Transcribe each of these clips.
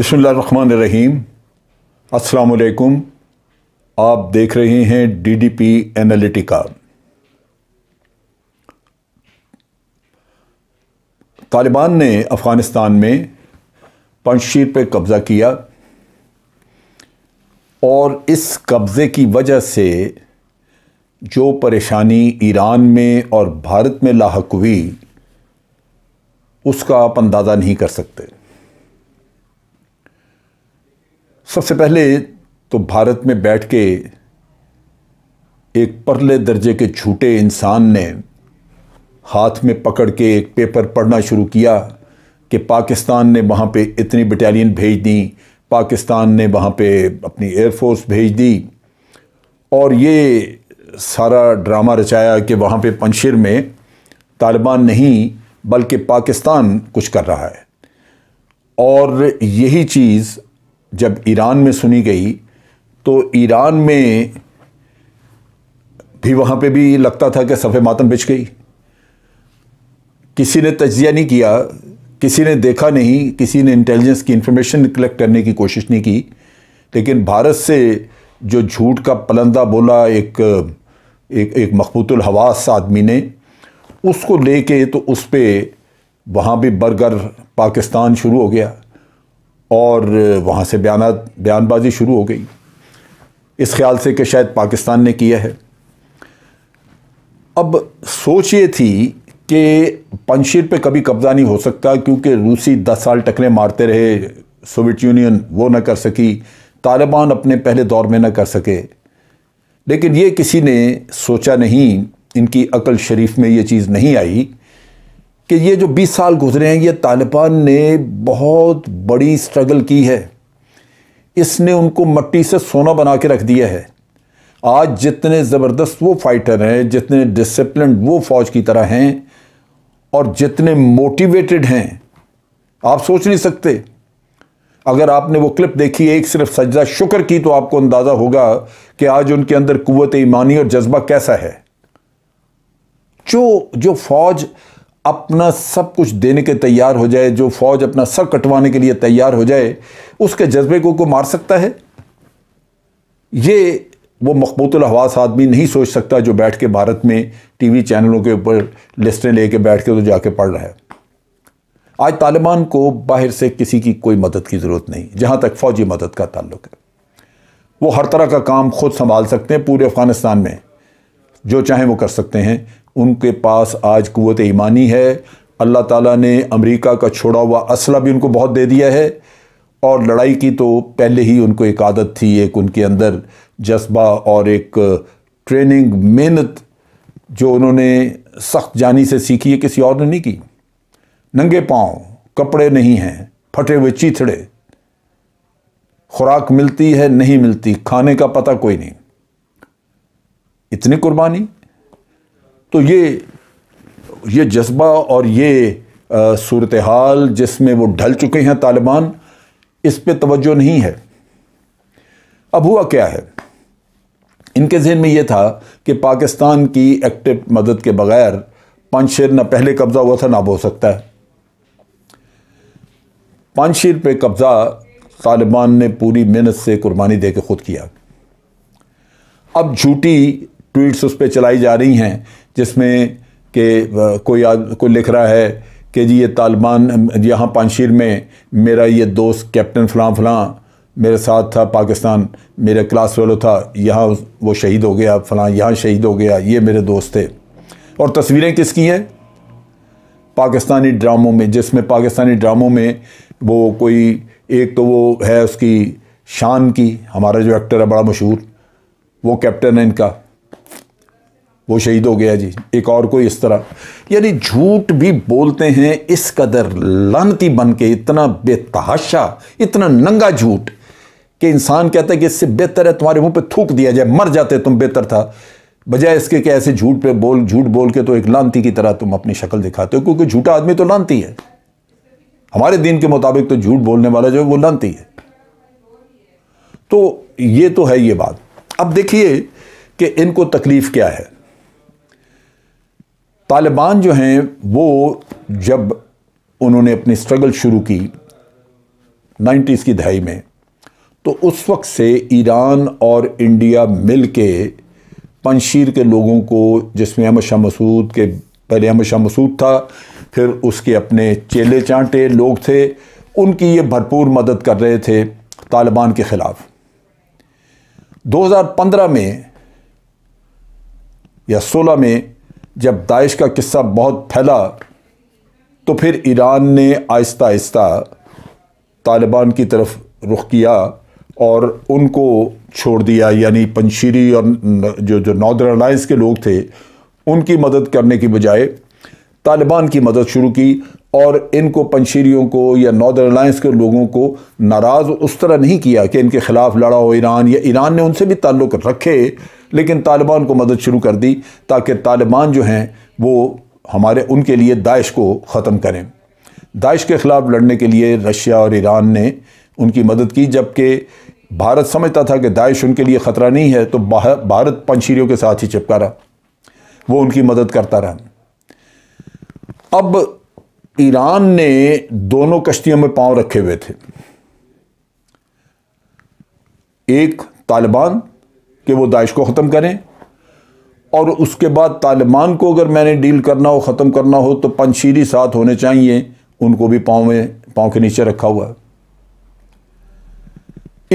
बसमीम अस्सलाम आप देख रहे हैं D D P Analytica Taliban ने अफ़गानिस्तान में पंजशीर पर कब्ज़ा किया और इस कब्ज़े की वजह से जो परेशानी ईरान में और भारत में लाक हुई उसका आप अंदाज़ा नहीं कर सकते सबसे पहले तो भारत में बैठ के एक परले दर्जे के झूठे इंसान ने हाथ में पकड़ के एक पेपर पढ़ना शुरू किया कि पाकिस्तान ने वहाँ पे इतनी बटालियन भेज दी पाकिस्तान ने वहाँ पे अपनी एयरफोर्स भेज दी और ये सारा ड्रामा रचाया कि वहाँ पे पंशिर में तालिबान नहीं बल्कि पाकिस्तान कुछ कर रहा है और यही चीज़ जब ईरान में सुनी गई तो ईरान में भी वहाँ पे भी लगता था कि सफ़े मातम बिछ गई किसी ने तजिया नहीं किया किसी ने देखा नहीं किसी ने इंटेलिजेंस की इन्फॉर्मेशन कलेक्ट करने की कोशिश नहीं की लेकिन भारत से जो झूठ का पलंदा बोला एक एक एक मखबूतुल हवास आदमी ने उसको लेके तो उस पर वहाँ भी बरगर पाकिस्तान शुरू हो गया और वहाँ से बयान बयानबाजी शुरू हो गई इस ख्याल से कि शायद पाकिस्तान ने किया है अब सोच ये थी कि पंशीर पे कभी कब्ज़ा नहीं हो सकता क्योंकि रूसी दस साल टकरे मारते रहे सोवियत यूनियन वो ना कर सकी तालिबान अपने पहले दौर में ना कर सके लेकिन ये किसी ने सोचा नहीं इनकी अकल शरीफ में ये चीज़ नहीं आई कि ये जो 20 साल गुजरे हैं ये तालिबान ने बहुत बड़ी स्ट्रगल की है इसने उनको मट्टी से सोना बना के रख दिया है आज जितने ज़बरदस्त वो फाइटर हैं जितने डिसिप्लिन वो फ़ौज की तरह हैं और जितने मोटिवेटेड हैं आप सोच नहीं सकते अगर आपने वो क्लिप देखी एक सिर्फ सजदा शुक्र की तो आपको अंदाज़ा होगा कि आज उनके अंदर कुत ईमानी और जज्बा कैसा है जो जो फौज अपना सब कुछ देने के तैयार हो जाए जो फौज अपना सर कटवाने के लिए तैयार हो जाए उसके जज्बे को को मार सकता है ये वो मकबूतुल हवास आदमी नहीं सोच सकता जो बैठ के भारत में टीवी चैनलों के ऊपर लिस्टें लेके बैठ के तो जाके पढ़ रहा है आज तालिबान को बाहर से किसी की कोई मदद की ज़रूरत नहीं जहाँ तक फ़ौजी मदद का ताल्लुक है वो हर तरह का काम खुद संभाल सकते हैं पूरे अफ़गानिस्तान में जो चाहें वो कर सकते हैं उनके पास आज क़वत ईमानी है अल्लाह ताला ने अमेरिका का छोड़ा हुआ असला भी उनको बहुत दे दिया है और लड़ाई की तो पहले ही उनको एक आदत थी एक उनके अंदर जज्बा और एक ट्रेनिंग मेहनत जो उन्होंने सख्त जानी से सीखी है किसी और ने नहीं की नंगे पाँव कपड़े नहीं हैं फटे हुए चीथड़े खुराक मिलती है नहीं मिलती खाने का पता कोई नहीं इतनी कुर्बानी तो ये ये जज्बा और ये सूरत हाल जिसमें वो ढल चुके हैं तालिबान इस पर तोज्जो नहीं है अब हुआ क्या है इनके जहन में ये था कि पाकिस्तान की एक्टिव मदद के बगैर पानशेर ना पहले कब्ज़ा हुआ था ना हो सकता है शेर पे कब्ज़ा तालिबान ने पूरी मेहनत से कुर्बानी दे के ख़ुद किया अब झूठी ट्वीट्स उस पर चलाई जा रही हैं जिसमें कि कोई कोई लिख रहा है कि जी ये तालिबान यहाँ पानशीर में मेरा ये दोस्त कैप्टन फ़लाँ फ़लां मेरे साथ था पाकिस्तान मेरा क्लास फेलो था यहाँ वो शहीद हो गया फ़लाँ यहाँ शहीद हो गया ये मेरे दोस्त थे और तस्वीरें किसकी हैं पाकिस्तानी ड्रामों में जिसमें पाकिस्तानी ड्रामों में वो कोई एक तो वो है उसकी शान की हमारा जो एक्टर है बड़ा मशहूर वो कैप्टन है इनका वो शहीद हो गया जी एक और कोई इस तरह यानी झूठ भी बोलते हैं इस कदर लानती बन के इतना बेतहाशा इतना नंगा झूठ कि इंसान कहता है कि इससे बेहतर है तुम्हारे मुंह पे थूक दिया जाए मर जाते तुम बेहतर था बजाय इसके कि ऐसे झूठ पे बोल झूठ बोल के तो एक लानती की तरह तुम अपनी शक्ल दिखाते हो क्योंकि झूठा आदमी तो लानती है हमारे दिन के मुताबिक तो झूठ बोलने वाला जो है वो लानती है तो ये तो है ये बात अब देखिए कि इनको तकलीफ़ क्या है तालिबान जो हैं वो जब उन्होंने अपनी स्ट्रगल शुरू की नाइन्टीज़ की दहाई में तो उस वक्त से ईरान और इंडिया मिल के पंशीर के लोगों को जिसमें अहमद शाह मसूद के पहले अहमद शाह मसूद था फिर उसके अपने चेले चांटे लोग थे उनकी ये भरपूर मदद कर रहे थे तालिबान के ख़िलाफ़ 2015 में या 16 में जब दाइश का किस्सा बहुत फैला तो फिर ईरान ने आहिस्ता आहिस्ता तालिबान की तरफ रुख किया और उनको छोड़ दिया यानी पंशीरी और जो जो नॉर्दर्न अलायंस के लोग थे उनकी मदद करने की बजाय तालिबान की मदद शुरू की और इनको पंशीरियों को या नॉर्दर्न अलायंस के लोगों को नाराज़ उस तरह नहीं किया कि इनके ख़िलाफ़ लड़ा हो ईरान या ईरान ने उनसे भी ताल्लुक़ रखे लेकिन तालिबान को मदद शुरू कर दी ताकि तालिबान जो हैं वो हमारे उनके लिए दाइश को ख़त्म करें दाइश के ख़िलाफ़ लड़ने के लिए रशिया और ईरान ने उनकी मदद की जबकि भारत समझता था कि दाइश उनके लिए ख़तरा नहीं है तो भारत पंशीरियों के साथ ही चिपका रहा वो उनकी मदद करता रहा अब ईरान ने दोनों कश्तियों में पांव रखे हुए थे एक तालिबान कि वो दाइश को ख़त्म करें और उसके बाद तालिबान को अगर मैंने डील करना हो ख़त्म करना हो तो पंशीरी साथ होने चाहिए उनको भी पाँव में पाँव के नीचे रखा हुआ है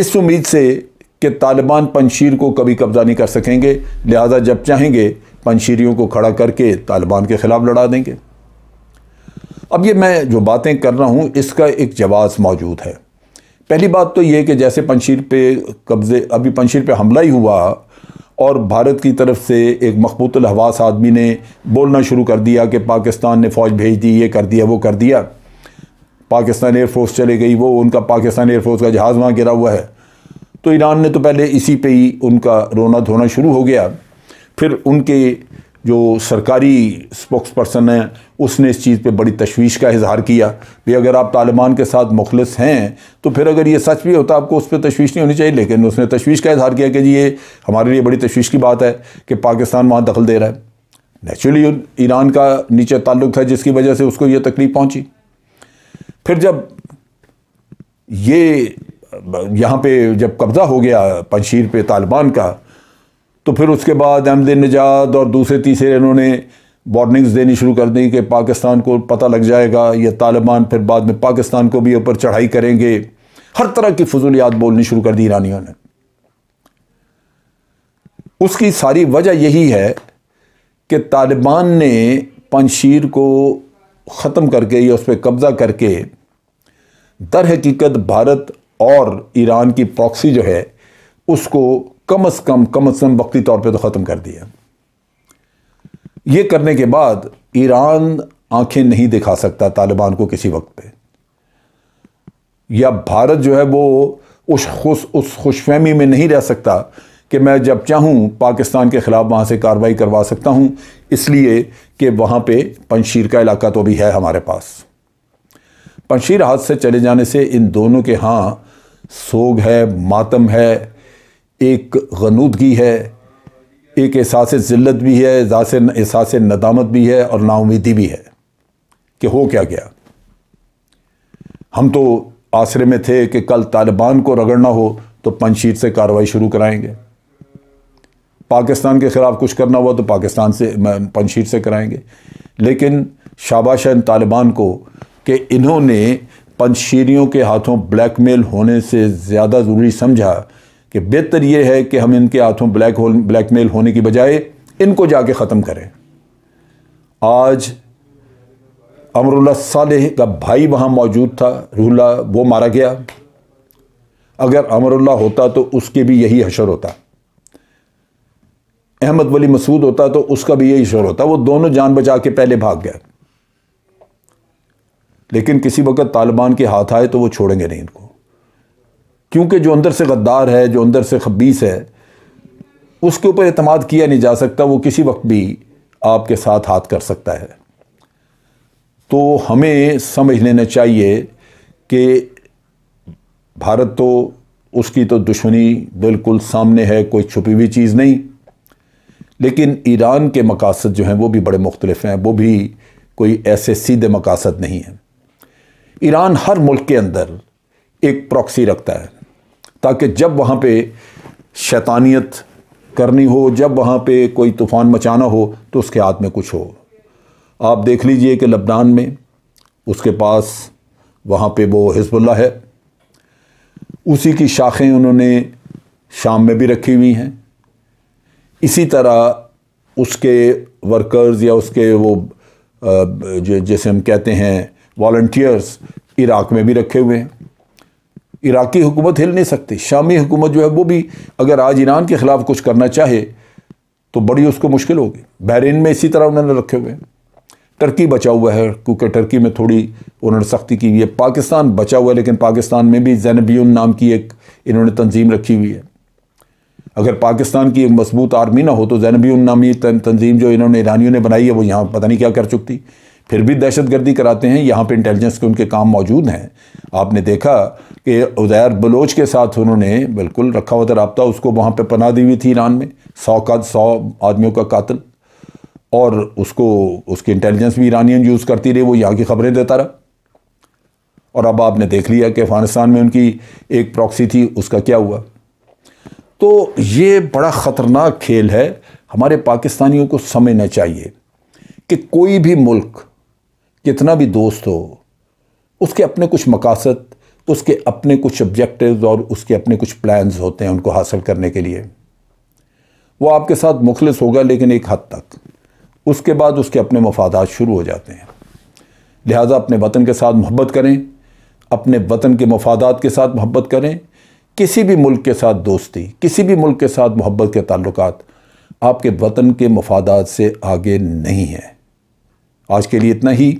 इस उम्मीद से कि तालिबान पंशीर को कभी कब्ज़ा नहीं कर सकेंगे लिहाजा जब चाहेंगे पंशीरियों को खड़ा करके तालिबान के ख़िलाफ़ लड़ा देंगे अब ये मैं जो बातें कर रहा हूँ इसका एक जवाब मौजूद है पहली बात तो ये कि जैसे पंशीर पे कब्ज़े अभी पंशीर पे हमला ही हुआ और भारत की तरफ से एक मकबूतल हवास आदमी ने बोलना शुरू कर दिया कि पाकिस्तान ने फ़ौज भेज दी ये कर दिया वो कर दिया पाकिस्तान एयरफोर्स चले गई वो उनका पाकिस्तान एयरफोर्स का जहाज़ वहाँ गिरा हुआ है तो ईरान ने तो पहले इसी पे ही उनका रोना धोना शुरू हो गया फिर उनके जो सरकारी स्पोक्स पर्सन हैं उसने इस चीज़ पे बड़ी तशवीश का इजहार किया भी अगर आप तालिबान के साथ मुखलस हैं तो फिर अगर ये सच भी होता आपको उस पर तशवीश नहीं होनी चाहिए लेकिन उसने तशवीश का इजहार किया कि जी ये हमारे लिए बड़ी तशवीश की बात है कि पाकिस्तान वहाँ दखल दे रहा है नेचुरली ईरान का नीचे ताल्लुक था जिसकी वजह से उसको ये तकलीफ पहुँची फिर जब ये यहाँ पर जब कब्ज़ा हो गया पंशीर पर तालिबान का तो फिर उसके बाद अहमद निजात और दूसरे तीसरे इन्होंने वार्निंग्स देनी शुरू कर दी कि पाकिस्तान को पता लग जाएगा या तालिबान फिर बाद में पाकिस्तान को भी ऊपर चढ़ाई करेंगे हर तरह की फजूलियात बोलनी शुरू कर दी ईरानियों ने उसकी सारी वजह यही है कि तालिबान ने पंशीर को ख़त्म करके या उस पर कब्ज़ा करके दर हकीकत भारत और ईरान की प्रॉक्सी जो है उसको कम अज कम कम अज कम वक्ती तौर पर तो ख़त्म कर दिया ये करने के बाद ईरान आंखें नहीं दिखा सकता तालिबान को किसी वक्त पे या भारत जो है वो उस खुश उस खुशफहमी में नहीं रह सकता कि मैं जब चाहूँ पाकिस्तान के ख़िलाफ़ वहाँ से कार्रवाई करवा सकता हूँ इसलिए कि वहाँ पे पंशीर का इलाका तो भी है हमारे पास पंशीर हाथ से चले जाने से इन दोनों के हाँ सोग है मातम है एक गनूदगी है एक एहसास ज़िल्त भी है एहसास नदामत भी है और नाउमीदी भी है कि हो क्या गया हम तो आसरे में थे कि कल तालिबान को रगड़ना हो तो पंशीर से कार्रवाई शुरू कराएंगे पाकिस्तान के ख़िलाफ़ कुछ करना हुआ तो पाकिस्तान से पंशीर से कराएंगे लेकिन शाबाश इन तालिबान को कि इन्होंने पंशीरियों के हाथों ब्लैकमेल होने से ज़्यादा ज़रूरी समझा कि बेहतर यह है कि हम इनके हाथों ब्लैक होल ब्लैक मेल होने की बजाय इनको जाके ख़त्म करें आज अमरुल्ला सालेह का भाई वहाँ मौजूद था रूला वो मारा गया अगर अमरुल्ला होता तो उसके भी यही हशर होता अहमद वली मसूद होता तो उसका भी यही शोर होता वो दोनों जान बचा के पहले भाग गया लेकिन किसी वक्त तालिबान के हाथ आए तो वो छोड़ेंगे नहीं इनको क्योंकि जो अंदर से गद्दार है जो अंदर से खबीस है उसके ऊपर अतमाद किया नहीं जा सकता वो किसी वक्त भी आपके साथ हाथ कर सकता है तो हमें समझ लेना चाहिए कि भारत तो उसकी तो दुश्मनी बिल्कुल सामने है कोई छुपी हुई चीज़ नहीं लेकिन ईरान के मकासद जो हैं वो भी बड़े मुख्तलफ हैं वो भी कोई ऐसे सीधे मकासद नहीं हैं ईरान हर मुल्क के अंदर एक प्रॉक्सी रखता है ताकि जब वहाँ पे शैतानियत करनी हो जब वहाँ पे कोई तूफ़ान मचाना हो तो उसके हाथ में कुछ हो आप देख लीजिए कि लबनान में उसके पास वहाँ पे वो हिजबुल्ला है उसी की शाखें उन्होंने शाम में भी रखी हुई हैं इसी तरह उसके वर्कर्स या उसके वो जैसे हम कहते हैं वॉल्टियर्स इराक़ में भी रखे हुए हैं इराक़ी हुकूमत हिल नहीं सकती शामी हुकूमत जो है वो भी अगर आज ईरान के ख़िलाफ़ कुछ करना चाहे तो बड़ी उसको मुश्किल होगी बहरीन में इसी तरह उन्होंने रखे हुए हैं टर्की बचा हुआ है क्योंकि टर्की में थोड़ी उन्होंने सख्ती की हुई है पाकिस्तान बचा हुआ है लेकिन पाकिस्तान में भी जैनबियन नाम की एक इन्होंने तंजीम रखी हुई है अगर पाकिस्तान की एक मजबूत आर्मी ना हो तो जैनबियन नामी तंजीम जो इन्होंने ईरानियों ने बनाई है वो यहाँ पता नहीं क्या कर चुकती फिर भी दहशत गर्दी कराते हैं यहाँ पर इंटेलिजेंस के उनके काम मौजूद हैं आपने देखा कि उदैर बलोच के साथ उन्होंने बिल्कुल रखा हुआ था रबता उसको वहाँ पर पना दी हुई थी ईरान में सौ का सौ आदमियों का कातल और उसको उसकी इंटेलिजेंस भी ईरानियन यूज़ करती रही वो यहाँ की खबरें देता रहा और अब आपने देख लिया कि अफ़गानिस्तान में उनकी एक प्रॉक्सी थी उसका क्या हुआ तो ये बड़ा ख़तरनाक खेल है हमारे पाकिस्तानियों को समझना चाहिए कि कोई भी मुल्क कितना भी दोस्त हो उसके अपने कुछ मकासद उसके अपने कुछ ऑब्जेक्टिव्स और उसके अपने कुछ प्लान्स होते हैं उनको हासिल करने के लिए वो आपके साथ मुखलिस होगा लेकिन एक हद तक उसके बाद उसके अपने मफादात शुरू हो जाते हैं लिहाजा अपने वतन के साथ मोहब्बत करें अपने वतन के मफादात के साथ मोहब्बत करें किसी भी मुल्क के साथ दोस्ती किसी भी मुल्क के साथ मोहब्बत के ताल्लुक आपके वतन के मफादात से आगे नहीं हैं आज के लिए इतना ही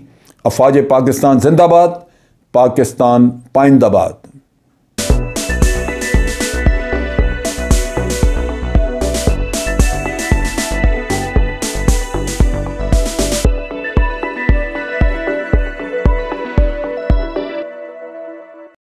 अफवाज पाकिस्तान जिंदाबाद पाकिस्तान पाइंदाबाद